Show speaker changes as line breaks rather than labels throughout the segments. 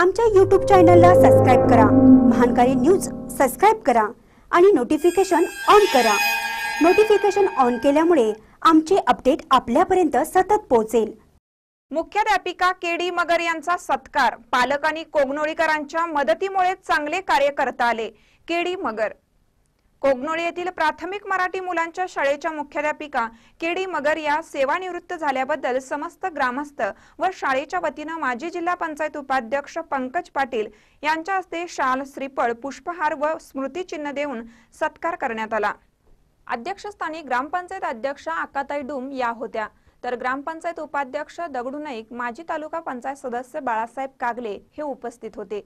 आमच्या यूट्यूब चॅनलला सबस्क्राईब करा महानकारी न्यूज सबस्क्राईब करा आणि नोटिफिकेशन ऑन करा नोटिफिकेशन ऑन केल्यामुळे आमचे अपडेट आपल्यापर्यंत सतत पोहोचेल
मुख्याध्यापिका के डी मगर यांचा सत्कार पालक आणि कोगनोळीकरांच्या मदतीमुळे चांगले कार्य करता आले के डी मगर कोगनोळी येथील प्राथमिक मराठी मुलांच्या शाळेच्या मुख्याध्यापिका केडी मगर या सेवानिवृत्त झाल्याबद्दल समस्त ग्रामस्थ व शाळेच्या वतीनं माजी जिल्हा पंचायत उपाध्यक्ष पंकज पाटील यांच्या हस्ते शाल श्रीफळ पुष्पहार व स्मृतिचिन्ह देऊन सत्कार करण्यात आला अध्यक्षस्थानी ग्रामपंचायत अध्यक्ष आकाताई डुम या होत्या तर ग्रामपंचायत उपाध्यक्ष दगडू नाईक माजी तालुका पंचायत सदस्य बाळासाहेब कागले हे उपस्थित होते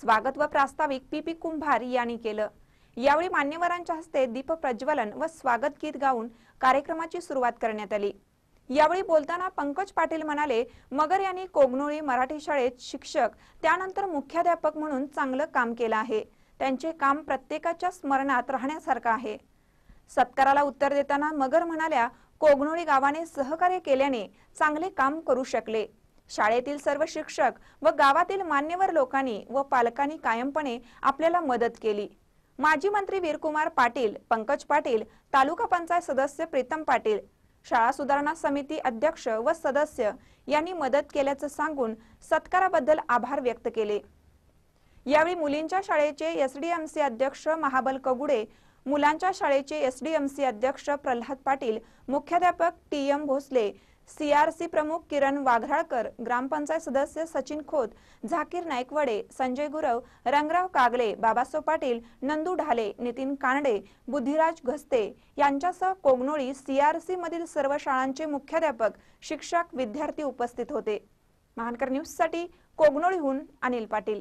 स्वागत व प्रास्ताविक पी पी कुंभार यांनी केलं यावेळी मान्यवरांच्या हस्ते दीप प्रज्वलन व स्वागत गीत गाऊन कार्यक्रमाची सुरुवात करण्यात आली यावेळी बोलताना पंकज पाटील म्हणाले मगर यांनी कोगनोळी मराठी शाळेत शिक्षक त्यानंतर मुख्याध्यापक म्हणून चांगलं काम केलं आहे त्यांचे काम प्रत्येकाच्या स्मरणात राहण्यासारखं आहे सत्काराला उत्तर देताना मगर म्हणाल्या कोगनोळी गावाने सहकार्य केल्याने चांगले काम करू शकले शाळेतील सर्व शिक्षक व गावातील मान्यवर लोकांनी व पालकांनी कायमपणे आपल्याला मदत केली माजी मंत्री वीरकुमार पाटील पंकज पाटील तालुका पंचायत सदस्य प्रीतम पाटील शाळा सुधारणा समिती अध्यक्ष व सदस्य यांनी मदत केल्याचं सांगून सत्काराबद्दल आभार व्यक्त केले यावेळी मुलींच्या शाळेचे एसडीएमसी अध्यक्ष महाबल कगुडे मुलांच्या शाळेचे एसडीएमसी अध्यक्ष प्रल्हाद पाटील मुख्याध्यापक टी एम भोसले सीआरसी प्रमुख किरण वाघराळकर ग्रामपंचायत सदस्य सचिन खोत झाकीर वडे, संजय गुरव रंगराव कागले बाबासो पाटील नंदू ढाले नितीन कानडे बुद्धिराज घस्ते यांच्यासह कोगनोळी सीआरसी मधील सर्व शाळांचे मुख्याध्यापक शिक्षक विद्यार्थी उपस्थित होते महानकर साठी कोगनोळीहून अनिल पाटील